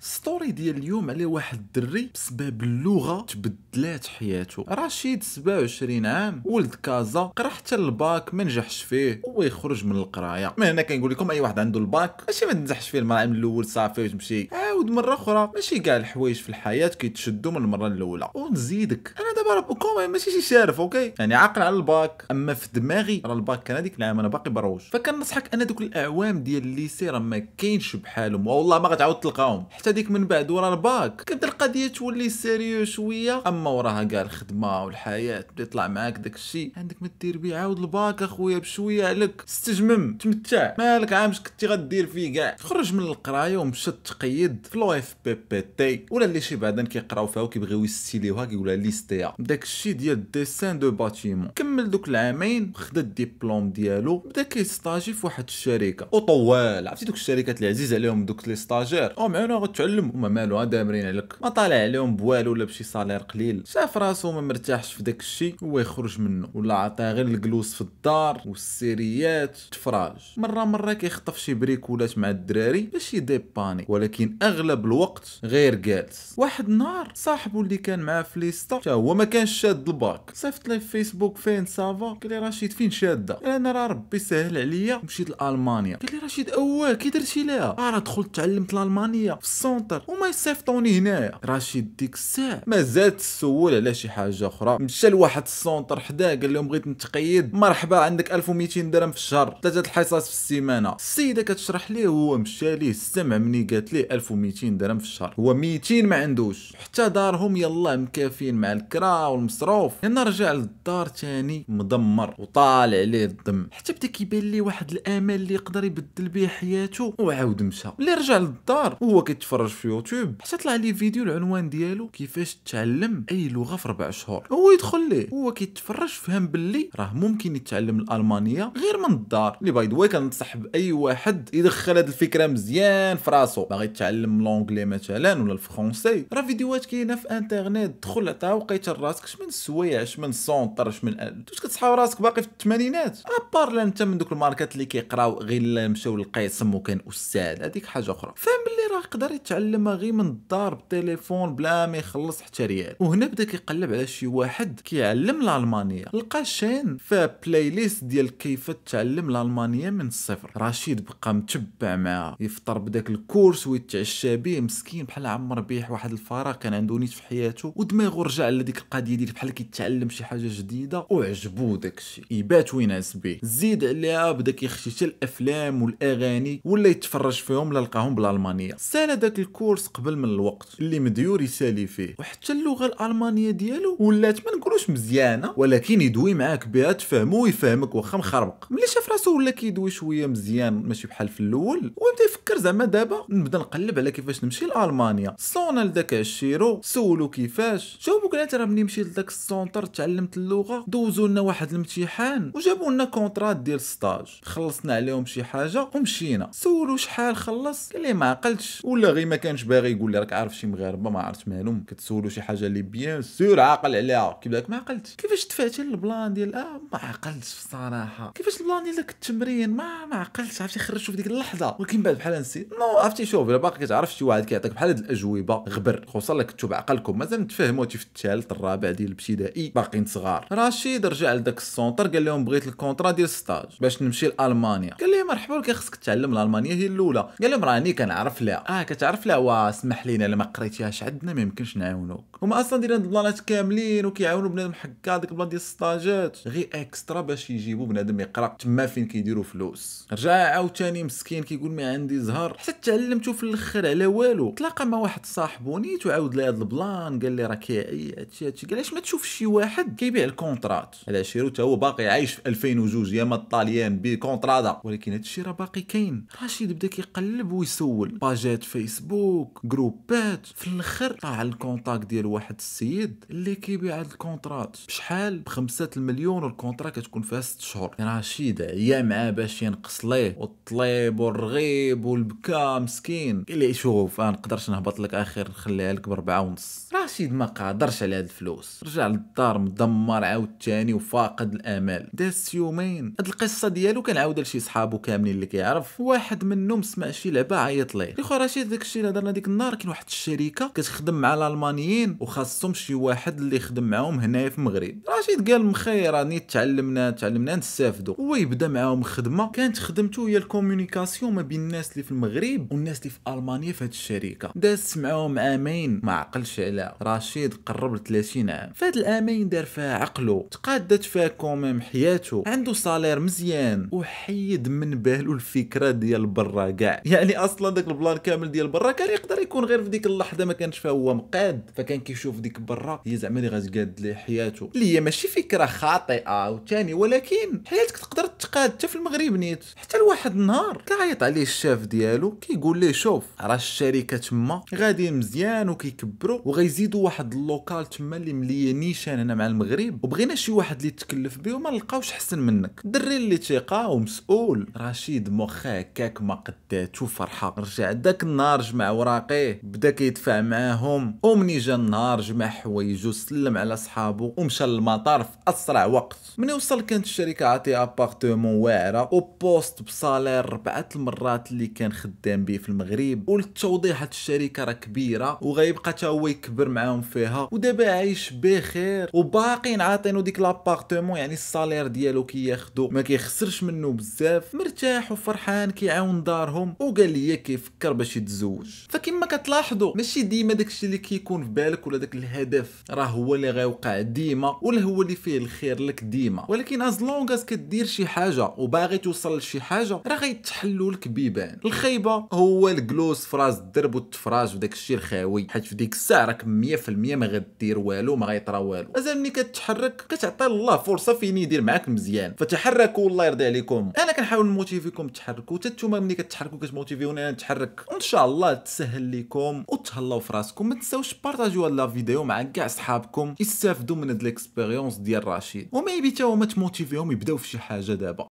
ستوري ديال اليوم على واحد الدري بسبب اللغه تبدلات حياته رشيد 27 عام ولد كازا قرا حتى الباك ما نجحش فيه يخرج من القرايه من هنا كنقول لكم اي واحد عنده الباك ماشي ما تنجحش فيه المرة من الاول صافي وتمشي عاود مره اخرى ماشي كاع الحوايج في الحياه كيتشدوا من المره الاولى ونزيدك انا دابا راه ماشي شي شارف اوكي يعني عاقل على الباك اما في دماغي راه الباك كان هذيك العام انا باقي بروج فكنصحك ان دوك الاعوام ديال الليسي راه ما كاينش بحالهم والله ما غتعاود تلقاهم حتى ديك من بعد ورا الباك كتبدا القضيه تولي سيريو شويه اما وراها كاع الخدمه والحياه بدا يطلع معاك داك الشيء عندك ما دير بيه عاود الباك اخويا بشويه عليك استجمم تمتع مالك عامش كنتي غدير فيه كاع خرج من القرايه ومشى تقيد في لو اف بي بي تي ولا اللي شي بعدا كيقراو فيها وكيبغيو يستيليوها كيقولها ليستيا داكشي ديال ديسان دو باتيمون كمل دوك العامين خد الدبلوم ديالو بدا كيستاجي في واحد الشركه وطوال عرفتي دوك الشركات اللي عزيز عليهم دوك لي ستاجير او معنا غتعلم وما مالو دامرين عليك ما طالع عليهم بوالو ولا بشي صالير قليل شاف راسو ما مرتاحش في داك الشيء هو يخرج منه ولا عطاه غير الجلوس في الدار والسيريات تفراج مره مره كيخطف شي بريكولات مع الدراري باش يديباني ولكن اغلب الوقت غير جالس واحد النهار صاحبو اللي كان معاه في ليستا هو ما كانش شاد الباك صيفط لي في فيسبوك فين سافا قال لي رشيد فين شاده انا راه ربي سهل عليا مشيت لالمانيا قال لي رشيد اواه كي درتي ليها آه، راه دخلت تعلمت الالمانيه في السونتر وما يصيفطوني هنايا رشيد ديك الساعه مازال تسول على شي حاجه اخرى مشى لواحد السونتر حداه قال لهم بغيت نتقيد مرحبا عندك 1200 درهم في الشهر ثلاثه الحصص في السيمانه السيده كتشرح ليه هو مشى ليه سمع مني قالت ليه 1200 درهم في الشهر هو 200 ما عندوش حتى دارهم يلاه مكافين مع الكرام والمصروف هنا رجع للدار تاني مدمر وطالع عليه الدم حتى بدا كيبان ليه واحد الامل اللي يقدر يبدل به حياته وعاود مشى ملي رجع للدار وهو كيتفرج في يوتيوب حتى طلع ليه فيديو العنوان ديالو كيفاش تعلم اي لغه في اربع شهور هو يدخل ليه هو كيتفرج فهم باللي راه ممكن يتعلم الالمانيه غير من الدار اللي باي ذا كنصح باي واحد يدخل هذه الفكره مزيان في راسو باغي يتعلم لونغلي مثلا ولا الفرونسي راه فيديوهات كاينه في انترنت دخل عطاو وقيت راسك اش من اش من سونتر اش من واش كتصحاو راسك باقي في الثمانينات ابار لا انت من دوك الماركات اللي كيقراو غير مشاو للقسم وكان استاذ هذيك حاجه اخرى فهم بلي راه يقدر يتعلم غير من الدار بالتليفون بلا ما يخلص حتى ريال وهنا بدا كيقلب على شي واحد كيعلم الالمانيه لقى شين في بلاي ليست ديال كيف تعلم الالمانيه من الصفر رشيد بقى متبع معاه يفطر بداك الكورس ويتعشى به مسكين بحال عمر بيه واحد الفراغ كان عنده نيت في حياته ودماغه رجع لديك الطريقه ديالي بحال كيتعلم شي حاجه جديده وعجبو داكشي يبات وينعس به زيد عليها بدا كيخشي حتى الافلام والاغاني ولا يتفرج فيهم لقاهم بالالمانيه سال داك الكورس قبل من الوقت اللي مديور يسالي فيه وحتى اللغه الالمانيه ديالو ولات ما نقولوش مزيانه ولكن يدوي معاك بها تفهمو ويفهمك واخا مخربق ملي شاف راسو ولا كيدوي شويه مزيان ماشي بحال في الاول ويبدا فكر زعما دابا نبدا نقلب على كيفاش نمشي لالمانيا صونا لذاك الشيرو سولو كيفاش جاوبو قالت راه ملي مشيت لذاك السونتر تعلمت اللغه دوزو لنا واحد الامتحان وجابوا لنا كونترات ديال ستاج خلصنا عليهم شي حاجه ومشينا سولو شحال خلص قال لي ما عقلتش ولا غير ما كانش باغي يقول لي راك عارف شي مغاربه ما عرفت مالهم كتسولو شي حاجه اللي بيان سور عاقل عليها كيبان ما عقلتش كيفاش دفعتي البلان ديال اه ما عقلتش الصراحه كيفاش البلان ديال داك التمرين ما ما عقلتش عرفتي خرجتو في ديك اللحظه ولكن بعد بحال نسيت نو عرفتي شوف الا باقي كتعرف شي واحد كيعطيك بحال هاد الاجوبه غبر خصوصا لك تشوف عقلكم مازال نتفاهموا تي في الثالث الرابع ديال الابتدائي باقيين صغار رشيد رجع لذاك السونتر قال لهم بغيت الكونترا ديال ستاج باش نمشي لالمانيا قال لي مرحبا لك خصك تعلم الالمانيه هي الاولى قال لهم راني كنعرف لها اه كتعرف لها واسمح لينا الا ما قريتيهاش عندنا ما يمكنش نعاونوك هما اصلا دايرين البلانات كاملين وكيعاونوا بنادم حكا ديك البلان ديال ستاجات غير اكسترا باش يجيبوا بنادم يقرا تما فين كيديروا فلوس رجع عاوتاني مسكين كيقول ما عندي زهر حتى تعلمتو في الاخر على والو تلاقى مع واحد صاحبو نيت وعاود لي هذا البلان قال لي راه كيعي هادشي هادشي قال علاش ما تشوف شي واحد كيبيع الكونترات على شيرو حتى هو باقي عايش في 2002 يا ما الطاليان بي كونترادا ولكن هادشي راه باقي كاين رشيد بدا كيقلب ويسول باجات فيسبوك جروبات في الاخر طلع الكونتاك ديال واحد السيد اللي كيبيع هاد الكونترات بشحال ب 5 المليون والكونترا كتكون فيها 6 شهور رشيد عيا معاه باش ينقص ليه والطليب والرغيب الطول مسكين قال لي شوف انا نقدرش نهبط لك اخر نخليها لك بربعة ونص رشيد ما قادرش على هاد الفلوس رجع للدار مدمر عاود ثاني وفاقد الامال داز يومين هاد القصه ديالو كان عاودها لشي صحابو كاملين اللي كيعرف واحد منهم سمع شي لعبه عيط ليه اخو رشيد داك الشيء اللي هضرنا ديك النهار كاين واحد الشركه كتخدم مع الالمانيين وخاصهم شي واحد اللي يخدم معاهم هنايا في المغرب رشيد قال مخير راني تعلمنا تعلمنا نستافدوا هو يبدا معاهم خدمه كانت خدمته هي الكومونيكاسيون ما بين الناس اللي في المغرب والناس اللي في المانيا في هذه الشركه دازت معاهم عامين ما عقلش على رشيد قرب ل 30 عام فهاد العامين دار فيها عقله تقادت فيها كوميم حياته عنده صالير مزيان وحيد من بالو الفكره ديال برا كاع يعني اصلا داك البلان كامل ديال برا كان يقدر يكون غير في ديك اللحظه ما كانش فيها هو مقاد فكان كيشوف ديك برا هي زعما اللي غتقاد ليه حياته اللي هي ماشي فكره خاطئه وثاني ولكن حياتك تقدر تقاد حتى في المغرب نيت حتى لواحد النهار كيعيط عليه الشاف ديالو كيقول ليه شوف راه الشركه تما غاديين مزيان وكيكبروا وغيزيدوا واحد اللوكال تما اللي مليانيشان هنا مع المغرب وبغينا شي واحد اللي يتكلف به وما نلقاوش حسن منك الدري اللي ثقه ومسؤول رشيد مخه هكاك ما قداتو فرحه رجع داك النهار جمع اوراقيه بدا كيدفع معاهم ومني جا النهار جمع حوايجو سلم على صحابو ومشى للمطار في اسرع وقت من وصل كانت الشركه عاطيه ابارت ديريكتومون واعره او بوست بصالير ربعه المرات اللي كان خدام به في المغرب وللتوضيح هاد الشركه راه كبيره وغيبقى حتى هو يكبر معاهم فيها ودابا عايش بخير وباقيين عاطينو ديك لابارتمون يعني الصالير ديالو كياخدو ما كيخسرش منه بزاف مرتاح وفرحان كيعاون دارهم وقال لي كيفكر باش يتزوج فكما كتلاحظوا ماشي ديما داكشي اللي كيكون في بالك ولا داك الهدف راه هو اللي غيوقع ديما ولا هو اللي فيه الخير لك ديما ولكن از لونغ از كدير شي حاجه وباغي توصل لشي حاجه راه غيتحلوا لك بيبان الخيبه هو الجلوس فراس الدرب والتفراج وداك الشيء الخاوي حيت في ديك الساعه راك 100% ما غدير والو ما غيطرا والو مازال ملي كتحرك كتعطي الله فرصه فين يدير معاك مزيان فتحركوا الله يرضي عليكم انا كنحاول نموتيفيكم تحركوا حتى نتوما ملي كتحركوا كتموتيفيوني انا نتحرك وان شاء الله تسهل لكم وتهلاو في راسكم ما تنساوش بارطاجيو هاد لا فيديو مع كاع صحابكم يستافدوا من هاد ليكسبيريونس ديال رشيد وما يبي حتى هما تموتيفيهم يبداو في شي حاجه دا. d'abord.